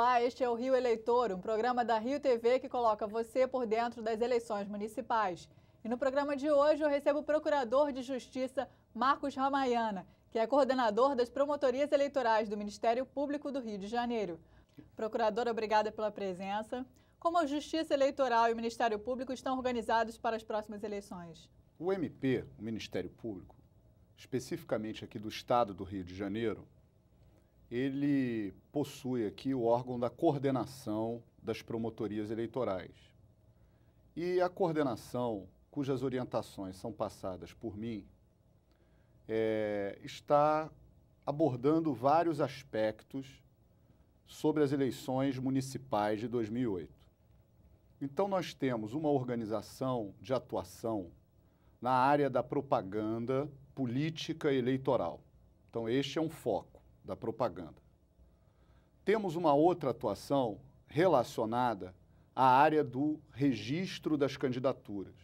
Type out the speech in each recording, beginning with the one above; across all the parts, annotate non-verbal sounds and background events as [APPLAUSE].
Olá, este é o Rio Eleitor, um programa da Rio TV que coloca você por dentro das eleições municipais. E no programa de hoje eu recebo o Procurador de Justiça Marcos Ramayana, que é coordenador das promotorias eleitorais do Ministério Público do Rio de Janeiro. Procurador, obrigada pela presença. Como a Justiça Eleitoral e o Ministério Público estão organizados para as próximas eleições? O MP, o Ministério Público, especificamente aqui do Estado do Rio de Janeiro, ele possui aqui o órgão da coordenação das promotorias eleitorais. E a coordenação, cujas orientações são passadas por mim, é, está abordando vários aspectos sobre as eleições municipais de 2008. Então, nós temos uma organização de atuação na área da propaganda política eleitoral. Então, este é um foco da propaganda. Temos uma outra atuação relacionada à área do registro das candidaturas.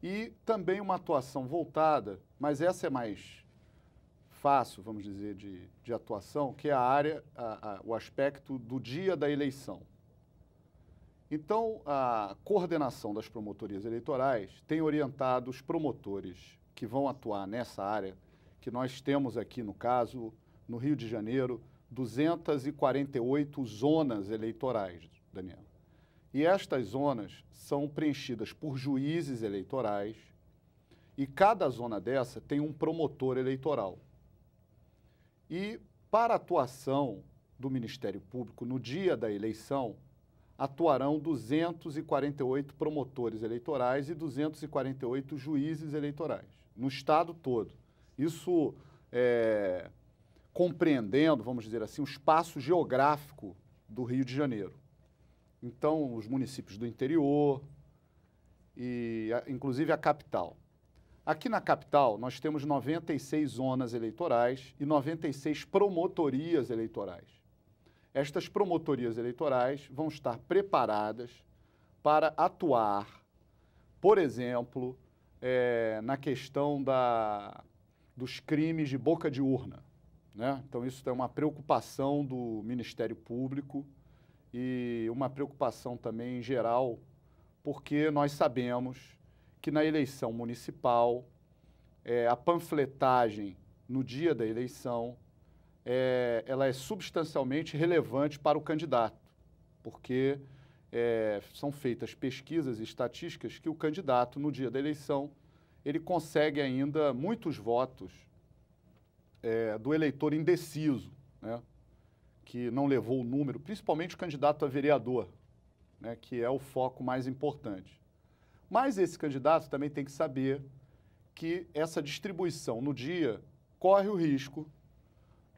E também uma atuação voltada, mas essa é mais fácil, vamos dizer, de, de atuação, que é a área, a, a, o aspecto do dia da eleição. Então, a coordenação das promotorias eleitorais tem orientado os promotores que vão atuar nessa área que nós temos aqui, no caso, no Rio de Janeiro, 248 zonas eleitorais, Daniel E estas zonas são preenchidas por juízes eleitorais e cada zona dessa tem um promotor eleitoral. E para atuação do Ministério Público no dia da eleição, atuarão 248 promotores eleitorais e 248 juízes eleitorais, no estado todo. Isso é, compreendendo, vamos dizer assim, o espaço geográfico do Rio de Janeiro. Então, os municípios do interior e, inclusive, a capital. Aqui na capital, nós temos 96 zonas eleitorais e 96 promotorias eleitorais. Estas promotorias eleitorais vão estar preparadas para atuar, por exemplo, é, na questão da dos crimes de boca de urna. Né? Então, isso é uma preocupação do Ministério Público e uma preocupação também em geral, porque nós sabemos que na eleição municipal, é, a panfletagem no dia da eleição é, ela é substancialmente relevante para o candidato, porque é, são feitas pesquisas e estatísticas que o candidato, no dia da eleição, ele consegue ainda muitos votos é, do eleitor indeciso, né? que não levou o número, principalmente o candidato a vereador, né? que é o foco mais importante. Mas esse candidato também tem que saber que essa distribuição no dia corre o risco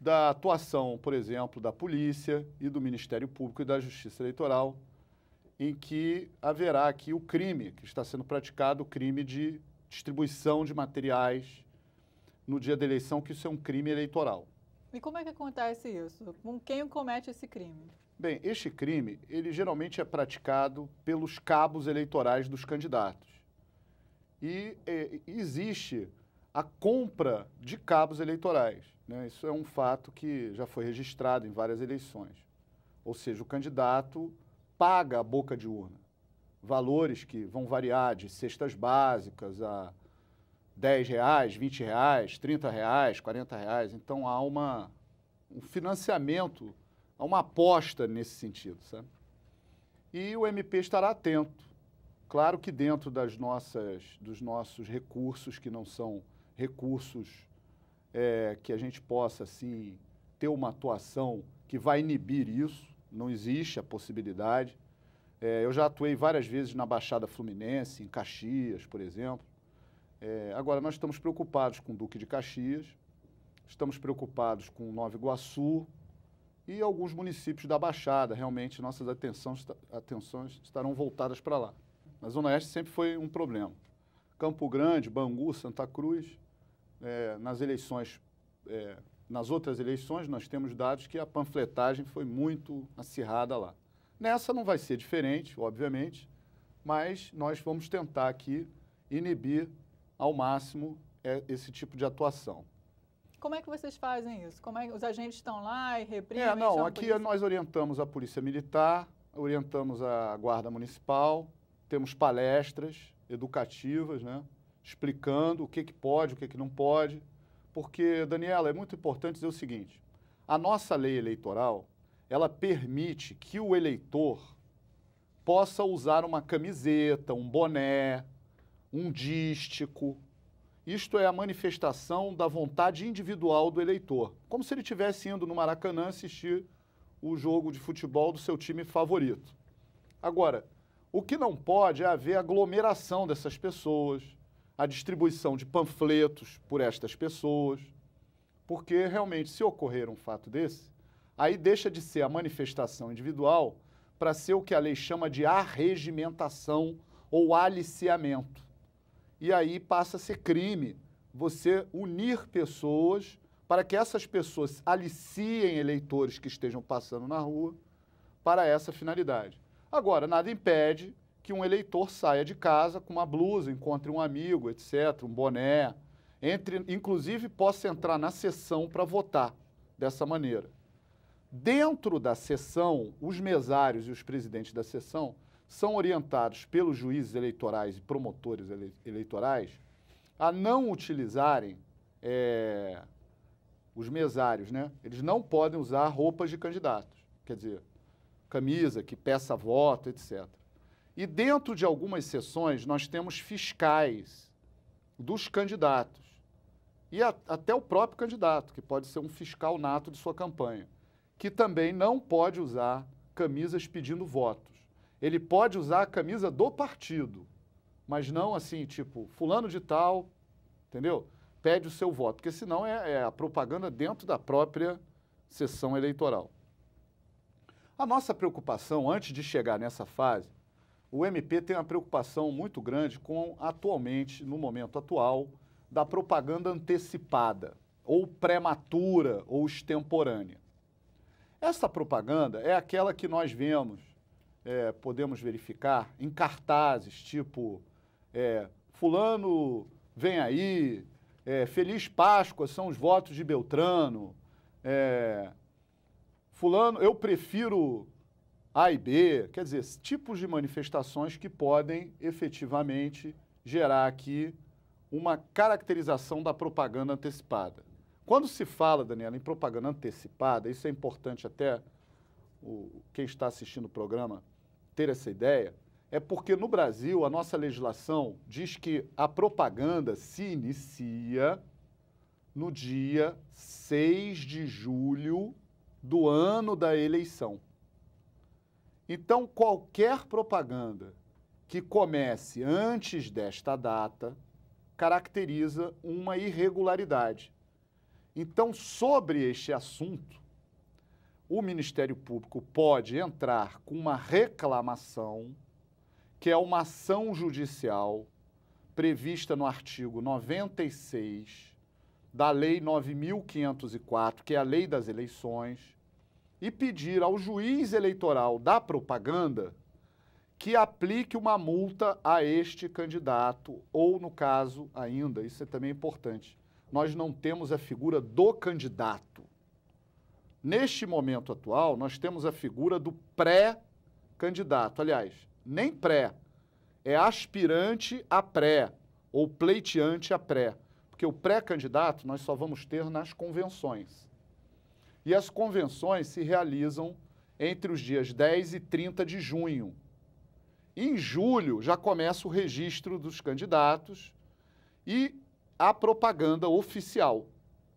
da atuação, por exemplo, da polícia e do Ministério Público e da Justiça Eleitoral, em que haverá aqui o crime que está sendo praticado, o crime de distribuição de materiais no dia da eleição, que isso é um crime eleitoral. E como é que acontece isso? Com quem comete esse crime? Bem, este crime, ele geralmente é praticado pelos cabos eleitorais dos candidatos. E é, existe a compra de cabos eleitorais. Né? Isso é um fato que já foi registrado em várias eleições. Ou seja, o candidato paga a boca de urna valores que vão variar de cestas básicas a 10 reais, 20 reais, 30 reais, 40 reais. Então há uma, um financiamento, há uma aposta nesse sentido, sabe? E o MP estará atento. Claro que dentro das nossas, dos nossos recursos, que não são recursos é, que a gente possa assim, ter uma atuação que vai inibir isso, não existe a possibilidade. É, eu já atuei várias vezes na Baixada Fluminense, em Caxias, por exemplo. É, agora, nós estamos preocupados com o Duque de Caxias, estamos preocupados com Nova Iguaçu e alguns municípios da Baixada. Realmente, nossas atenções, atenções estarão voltadas para lá. Mas Zona Oeste sempre foi um problema. Campo Grande, Bangu, Santa Cruz, é, nas eleições, é, nas outras eleições, nós temos dados que a panfletagem foi muito acirrada lá. Nessa não vai ser diferente, obviamente, mas nós vamos tentar aqui inibir ao máximo é, esse tipo de atuação. Como é que vocês fazem isso? Como é que os agentes estão lá e reprimem? É, não, aqui nós orientamos a Polícia Militar, orientamos a Guarda Municipal, temos palestras educativas, né, explicando o que, que pode, o que, que não pode. Porque, Daniela, é muito importante dizer o seguinte: a nossa lei eleitoral ela permite que o eleitor possa usar uma camiseta, um boné, um dístico. Isto é a manifestação da vontade individual do eleitor, como se ele estivesse indo no Maracanã assistir o jogo de futebol do seu time favorito. Agora, o que não pode é haver aglomeração dessas pessoas, a distribuição de panfletos por estas pessoas, porque realmente, se ocorrer um fato desse, Aí deixa de ser a manifestação individual para ser o que a lei chama de arregimentação ou aliciamento. E aí passa a ser crime você unir pessoas para que essas pessoas aliciem eleitores que estejam passando na rua para essa finalidade. Agora, nada impede que um eleitor saia de casa com uma blusa, encontre um amigo, etc., um boné, entre, inclusive possa entrar na sessão para votar dessa maneira. Dentro da sessão, os mesários e os presidentes da sessão são orientados pelos juízes eleitorais e promotores ele eleitorais a não utilizarem é, os mesários, né? Eles não podem usar roupas de candidatos, quer dizer, camisa que peça voto, etc. E dentro de algumas sessões nós temos fiscais dos candidatos e a, até o próprio candidato, que pode ser um fiscal nato de sua campanha que também não pode usar camisas pedindo votos. Ele pode usar a camisa do partido, mas não assim, tipo, fulano de tal, entendeu? Pede o seu voto, porque senão é, é a propaganda dentro da própria sessão eleitoral. A nossa preocupação, antes de chegar nessa fase, o MP tem uma preocupação muito grande com, atualmente, no momento atual, da propaganda antecipada, ou prematura, ou extemporânea. Essa propaganda é aquela que nós vemos, é, podemos verificar em cartazes, tipo é, Fulano vem aí, é, Feliz Páscoa são os votos de Beltrano, é, Fulano, eu prefiro A e B, quer dizer, tipos de manifestações que podem efetivamente gerar aqui uma caracterização da propaganda antecipada. Quando se fala, Daniela, em propaganda antecipada, isso é importante até o, quem está assistindo o programa ter essa ideia, é porque no Brasil a nossa legislação diz que a propaganda se inicia no dia 6 de julho do ano da eleição. Então, qualquer propaganda que comece antes desta data caracteriza uma irregularidade. Então, sobre este assunto, o Ministério Público pode entrar com uma reclamação, que é uma ação judicial prevista no artigo 96 da Lei 9504, que é a Lei das Eleições, e pedir ao juiz eleitoral da propaganda que aplique uma multa a este candidato, ou, no caso ainda, isso é também importante, nós não temos a figura do candidato. Neste momento atual, nós temos a figura do pré-candidato. Aliás, nem pré, é aspirante a pré ou pleiteante a pré. Porque o pré-candidato nós só vamos ter nas convenções. E as convenções se realizam entre os dias 10 e 30 de junho. Em julho já começa o registro dos candidatos e a propaganda oficial,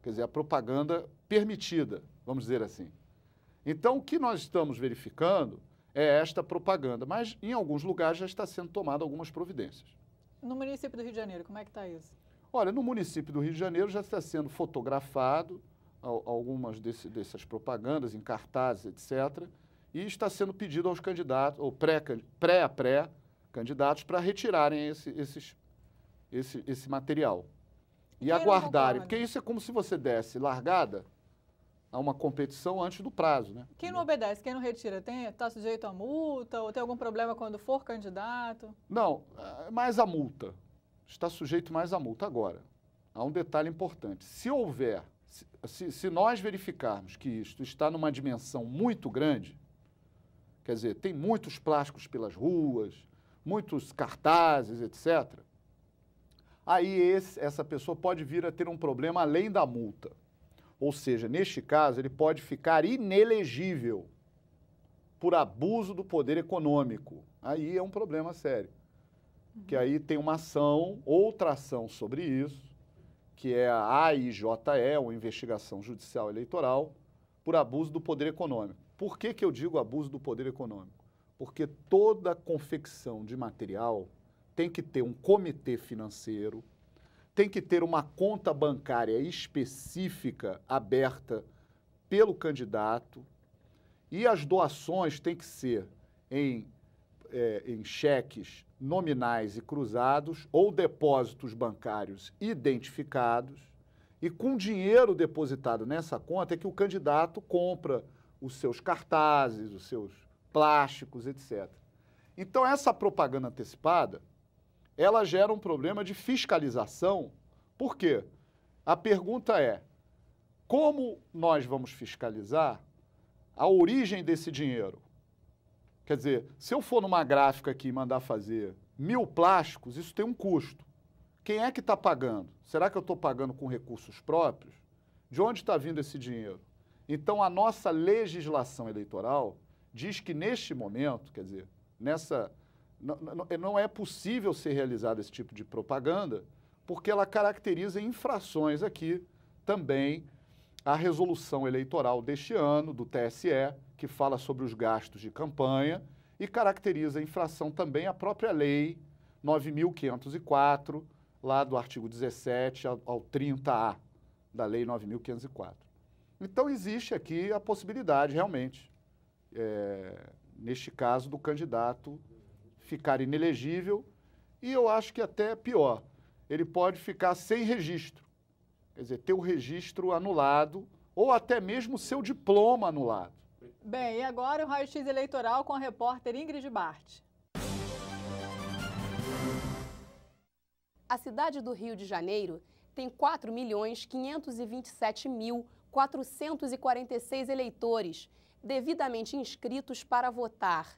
quer dizer, a propaganda permitida, vamos dizer assim. Então, o que nós estamos verificando é esta propaganda, mas em alguns lugares já está sendo tomada algumas providências. No município do Rio de Janeiro, como é que está isso? Olha, no município do Rio de Janeiro já está sendo fotografado algumas desse, dessas propagandas em cartazes, etc. E está sendo pedido aos candidatos, ou pré-pré-candidatos, pré, para retirarem esse, esses, esse, esse material. E aguardarem, porque isso é como se você desse largada a uma competição antes do prazo, né? Quem não obedece, quem não retira, está sujeito a multa ou tem algum problema quando for candidato? Não, eh, mais a multa. Está sujeito mais a multa. Agora, há um detalhe importante. Se houver, se, se nós verificarmos que isto está numa dimensão muito grande, quer dizer, tem muitos plásticos pelas ruas, muitos cartazes, etc., aí esse, essa pessoa pode vir a ter um problema além da multa. Ou seja, neste caso, ele pode ficar inelegível por abuso do poder econômico. Aí é um problema sério. Que aí tem uma ação, outra ação sobre isso, que é a AIJE, ou Investigação Judicial Eleitoral, por abuso do poder econômico. Por que, que eu digo abuso do poder econômico? Porque toda confecção de material tem que ter um comitê financeiro, tem que ter uma conta bancária específica aberta pelo candidato e as doações têm que ser em, é, em cheques nominais e cruzados ou depósitos bancários identificados e com dinheiro depositado nessa conta é que o candidato compra os seus cartazes, os seus plásticos, etc. Então essa propaganda antecipada ela gera um problema de fiscalização. Por quê? A pergunta é: como nós vamos fiscalizar a origem desse dinheiro? Quer dizer, se eu for numa gráfica aqui e mandar fazer mil plásticos, isso tem um custo. Quem é que está pagando? Será que eu estou pagando com recursos próprios? De onde está vindo esse dinheiro? Então, a nossa legislação eleitoral diz que neste momento, quer dizer, nessa não, não, é possível ser realizado esse tipo de propaganda, porque ela caracteriza infrações aqui também a resolução eleitoral deste ano, do TSE, que fala sobre os gastos de campanha e caracteriza infração também a própria lei 9504, lá do artigo 17 ao, ao 30A da lei 9504. Então existe aqui a possibilidade realmente, é, neste caso, do candidato ficar inelegível e eu acho que até pior, ele pode ficar sem registro. Quer dizer, ter o registro anulado ou até mesmo seu diploma anulado. Bem, e agora o raio-x eleitoral com a repórter Ingrid Bart. A cidade do Rio de Janeiro tem 4.527.446 eleitores devidamente inscritos para votar.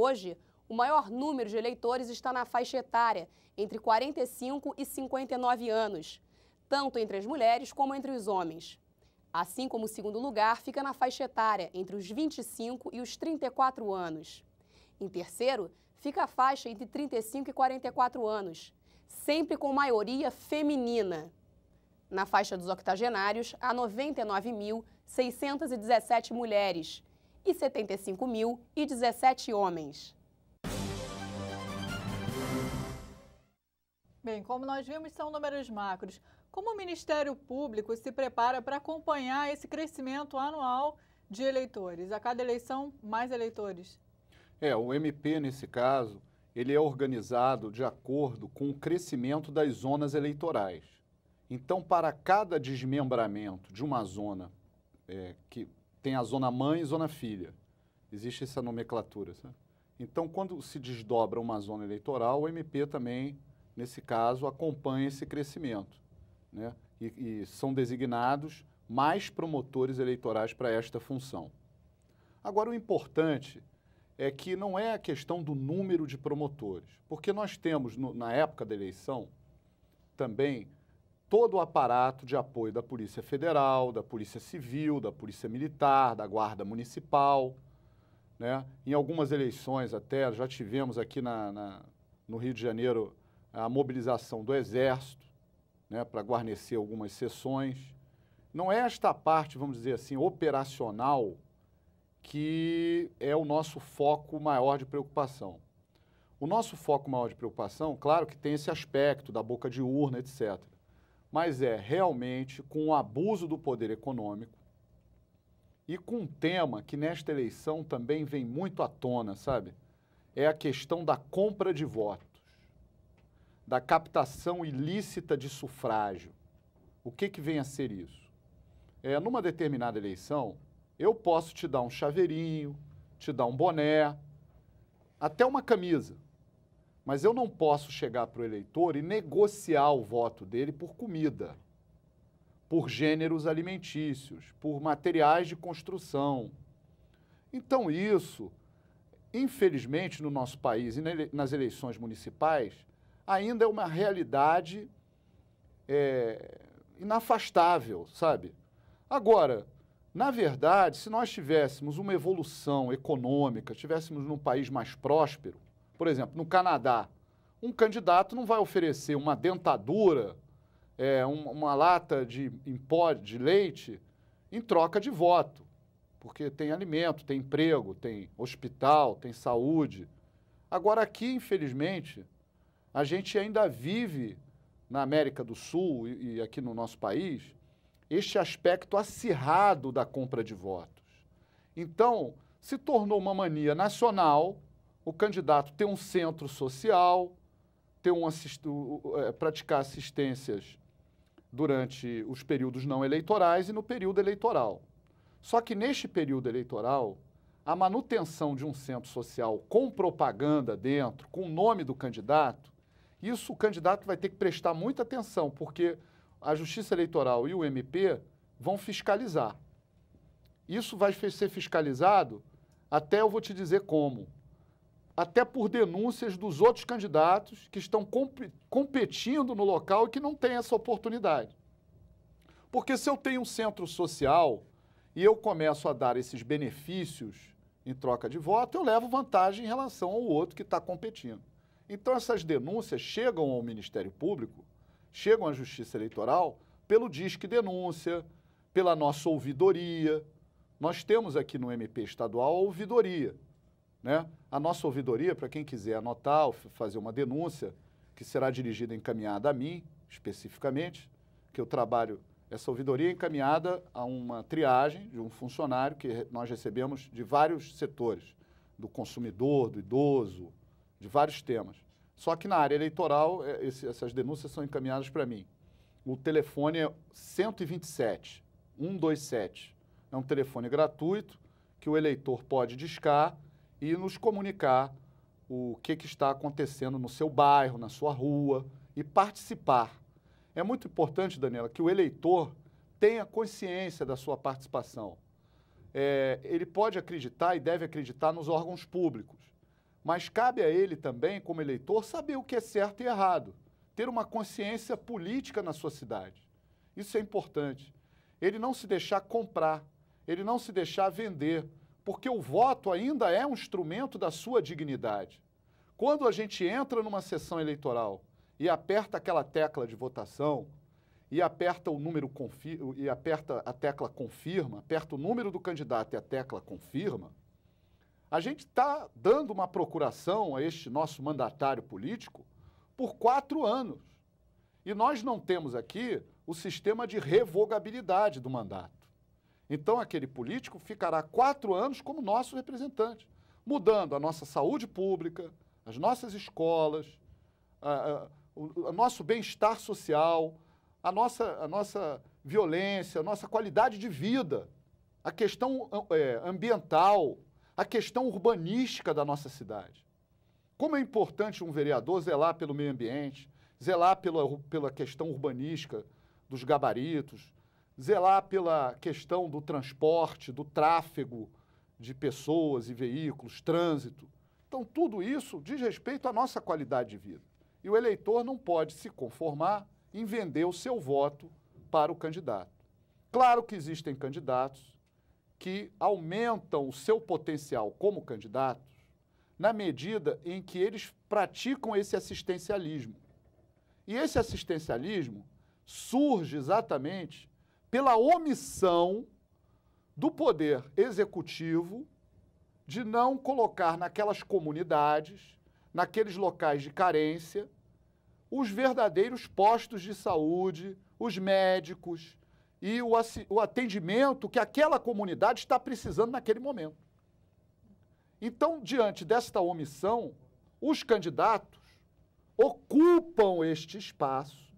Hoje, o maior número de eleitores está na faixa etária, entre 45 e 59 anos, tanto entre as mulheres como entre os homens. Assim como o segundo lugar fica na faixa etária, entre os 25 e os 34 anos. Em terceiro, fica a faixa entre 35 e 44 anos, sempre com maioria feminina. Na faixa dos octogenários, há 99.617 mulheres, e e mil 17 homens. Bem, como nós vimos, são números macros. Como o Ministério Público se prepara para acompanhar esse crescimento anual de eleitores? A cada eleição, mais eleitores. É, o MP, nesse caso, ele é organizado de acordo com o crescimento das zonas eleitorais. Então, para cada desmembramento de uma zona é, que tem a zona mãe e zona filha. Existe essa nomenclatura. Sabe? Então, quando se desdobra uma zona eleitoral, o MP também, nesse caso, acompanha esse crescimento. Né? E, e são designados mais promotores eleitorais para esta função. Agora, o importante é que não é a questão do número de promotores, porque nós temos, no, na época da eleição, também todo o aparato de apoio da Polícia Federal, da Polícia Civil, da Polícia Militar, da Guarda Municipal. Né? Em algumas eleições até, já tivemos aqui na, na no Rio de Janeiro a mobilização do Exército né, para guarnecer algumas sessões. Não é esta parte, vamos dizer assim, operacional que é o nosso foco maior de preocupação. O nosso foco maior de preocupação, claro que tem esse aspecto da boca de urna, etc mas é realmente com o abuso do poder econômico e com um tema que nesta eleição também vem muito à tona, sabe? É a questão da compra de votos, da captação ilícita de sufrágio. O que, que vem a ser isso? É, numa determinada eleição, eu posso te dar um chaveirinho, te dar um boné, até uma camisa. Mas eu não posso chegar para o eleitor e negociar o voto dele por comida, por gêneros alimentícios, por materiais de construção. Então, isso, infelizmente, no nosso país e nas eleições municipais, ainda é uma realidade é, inafastável, sabe? Agora, na verdade, se nós tivéssemos uma evolução econômica, tivéssemos num país mais próspero, por exemplo, no Canadá, um candidato não vai oferecer uma dentadura, é, uma, uma lata de, em pó de leite em troca de voto, porque tem alimento, tem emprego, tem hospital, tem saúde. Agora, aqui, infelizmente, a gente ainda vive na América do Sul e, e aqui no nosso país este aspecto acirrado da compra de votos. Então, se tornou uma mania nacional o candidato ter um centro social, ter um é, praticar assistências durante os períodos não eleitorais e no período eleitoral. Só que neste período eleitoral, a manutenção de um centro social com propaganda dentro, com o nome do candidato, isso o candidato vai ter que prestar muita atenção, porque a Justiça Eleitoral e o MP vão fiscalizar. Isso vai ser fiscalizado até eu vou te dizer como até por denúncias dos outros candidatos que estão comp competindo no local e que não têm essa oportunidade. Porque se eu tenho um centro social e eu começo a dar esses benefícios em troca de voto, eu levo vantagem em relação ao outro que está competindo. Então, essas denúncias chegam ao Ministério Público, chegam à Justiça Eleitoral, pelo Disque Denúncia, pela nossa ouvidoria. Nós temos aqui no MP estadual a ouvidoria. Né? A nossa ouvidoria, para quem quiser anotar ou fazer uma denúncia, que será dirigida encaminhada a mim, especificamente, que eu trabalho essa ouvidoria é encaminhada a uma triagem de um funcionário que nós recebemos de vários setores, do consumidor, do idoso, de vários temas. Só que na área eleitoral, é, esse, essas denúncias são encaminhadas para mim. O telefone é 127 127. É um telefone gratuito que o eleitor pode discar e nos comunicar o que, que está acontecendo no seu bairro, na sua rua e participar. É muito importante, Daniela, que o eleitor tenha consciência da sua participação. É, ele pode acreditar e deve acreditar nos órgãos públicos, mas cabe a ele também, como eleitor, saber o que é certo e errado, ter uma consciência política na sua cidade. Isso é importante. Ele não se deixar comprar, ele não se deixar vender porque o voto ainda é um instrumento da sua dignidade. Quando a gente entra numa sessão eleitoral e aperta aquela tecla de votação, e aperta o número e aperta a tecla confirma, aperta o número do candidato e a tecla confirma, a gente está dando uma procuração a este nosso mandatário político por quatro anos. E nós não temos aqui o sistema de revogabilidade do mandato. Então, aquele político ficará quatro anos como nosso representante, mudando a nossa saúde pública, as nossas escolas, a, a, o, o nosso bem-estar social, a nossa, a nossa violência, a nossa qualidade de vida, a questão é, ambiental, a questão urbanística da nossa cidade. Como é importante um vereador zelar pelo meio ambiente, zelar pela, pela questão urbanística dos gabaritos, zelar pela questão do transporte, do tráfego de pessoas e veículos, trânsito. Então, tudo isso diz respeito à nossa qualidade de vida. E o eleitor não pode se conformar em vender o seu voto para o candidato. Claro que existem candidatos que aumentam o seu potencial como candidatos na medida em que eles praticam esse assistencialismo. E esse assistencialismo surge exatamente pela omissão do poder executivo de não colocar naquelas comunidades, naqueles locais de carência, os verdadeiros postos de saúde, os médicos e o atendimento que aquela comunidade está precisando naquele momento. Então, diante desta omissão, os candidatos ocupam este espaço,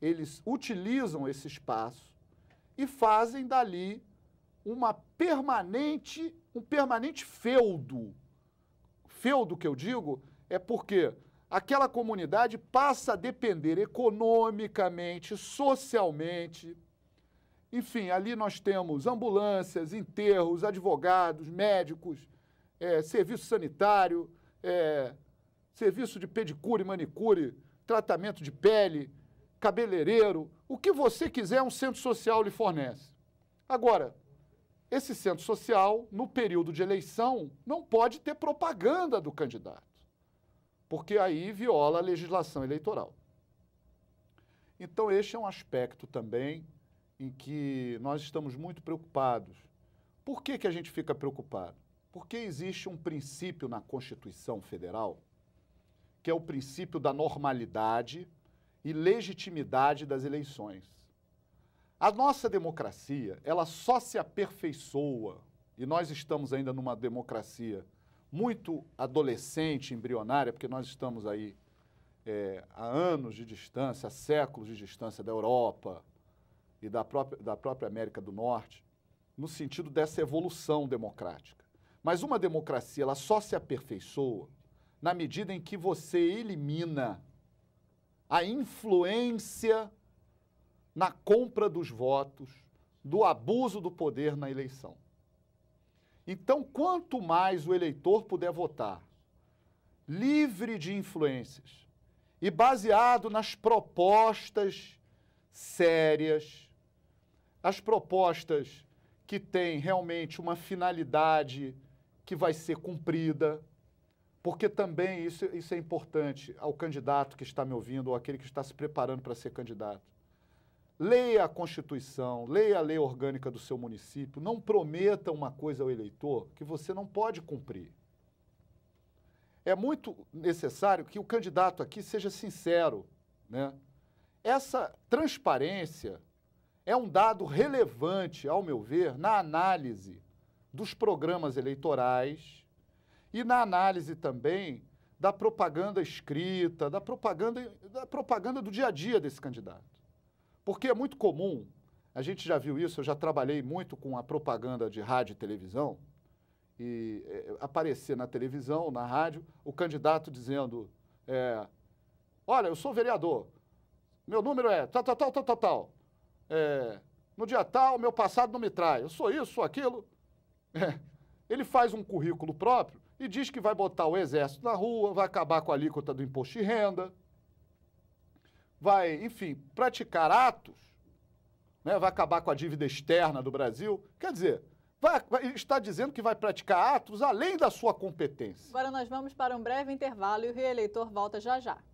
eles utilizam esse espaço e fazem dali uma permanente, um permanente feudo. Feudo que eu digo é porque aquela comunidade passa a depender economicamente, socialmente. Enfim, ali nós temos ambulâncias, enterros, advogados, médicos, é, serviço sanitário, é, serviço de pedicure, manicure, tratamento de pele, cabeleireiro, o que você quiser, um centro social lhe fornece. Agora, esse centro social, no período de eleição, não pode ter propaganda do candidato, porque aí viola a legislação eleitoral. Então, este é um aspecto também em que nós estamos muito preocupados. Por que, que a gente fica preocupado? Porque existe um princípio na Constituição Federal, que é o princípio da normalidade e legitimidade das eleições. A nossa democracia, ela só se aperfeiçoa, e nós estamos ainda numa democracia muito adolescente, embrionária, porque nós estamos aí é, a anos de distância, a séculos de distância da Europa e da própria, da própria América do Norte, no sentido dessa evolução democrática. Mas uma democracia, ela só se aperfeiçoa na medida em que você elimina a influência na compra dos votos, do abuso do poder na eleição. Então, quanto mais o eleitor puder votar livre de influências e baseado nas propostas sérias, as propostas que têm realmente uma finalidade que vai ser cumprida, porque também isso, isso é importante ao candidato que está me ouvindo ou aquele que está se preparando para ser candidato. Leia a Constituição, leia a lei orgânica do seu município, não prometa uma coisa ao eleitor que você não pode cumprir. É muito necessário que o candidato aqui seja sincero, né? Essa transparência é um dado relevante, ao meu ver, na análise dos programas eleitorais e na análise também da propaganda escrita, da propaganda, da propaganda do dia a dia desse candidato. Porque é muito comum, a gente já viu isso, eu já trabalhei muito com a propaganda de rádio e televisão, e é, aparecer na televisão, na rádio, o candidato dizendo: é, Olha, eu sou vereador, meu número é tal, tal, tal, tal, tal, tal. É, no dia tal, meu passado não me trai, eu sou isso, sou aquilo. [LAUGHS] É, ele faz um currículo próprio e diz que vai botar o exército na rua, vai acabar com a alíquota do imposto de renda, vai, enfim, praticar atos, né, vai acabar com a dívida externa do Brasil. Quer dizer, vai, vai, está dizendo que vai praticar atos além da sua competência. Agora nós vamos para um breve intervalo e o reeleitor volta já já.